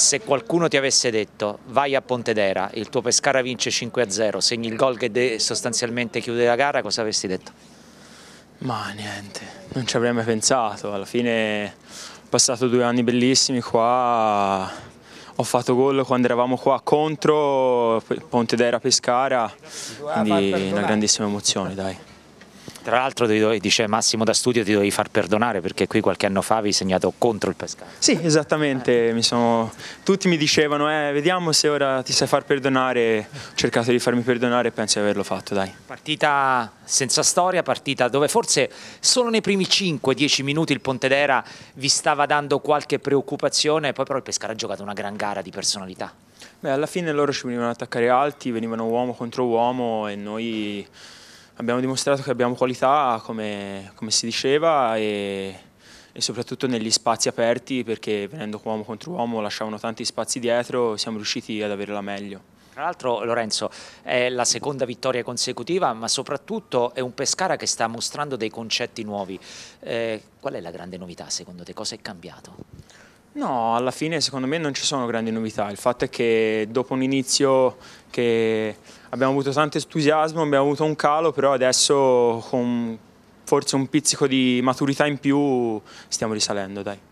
se qualcuno ti avesse detto vai a Pontedera, il tuo Pescara vince 5-0, segni il gol che sostanzialmente chiude la gara, cosa avresti detto? Ma niente, non ci avrei mai pensato, alla fine ho passato due anni bellissimi qua, ho fatto gol quando eravamo qua contro Pontedera Pescara, quindi una grandissima emozione dai. Tra l'altro dice Massimo da studio ti dovevi far perdonare perché qui qualche anno fa avevi segnato contro il Pescara. Sì, esattamente, eh. mi sono... tutti mi dicevano eh, vediamo se ora ti sai far perdonare, ho cercato di farmi perdonare e penso di averlo fatto, dai. Partita senza storia, partita dove forse solo nei primi 5-10 minuti il Pontedera vi stava dando qualche preoccupazione, poi però il Pescara ha giocato una gran gara di personalità. Beh, alla fine loro ci venivano ad attaccare alti, venivano uomo contro uomo e noi abbiamo dimostrato che abbiamo qualità, come, come si diceva, e, e, soprattutto negli spazi aperti, perché venendo uomo contro uomo lasciavano tanti spazi dietro, siamo riusciti ad avere la meglio. Tra l'altro Lorenzo è la seconda vittoria consecutiva ma soprattutto è un Pescara che sta mostrando dei concetti nuovi. Eh, qual è la grande novità secondo te? Cosa è cambiato? No, alla fine secondo me non ci sono grandi novità, il fatto è che dopo un inizio che abbiamo avuto tanto entusiasmo, abbiamo avuto un calo, però adesso con forse un pizzico di maturità in più stiamo risalendo, dai.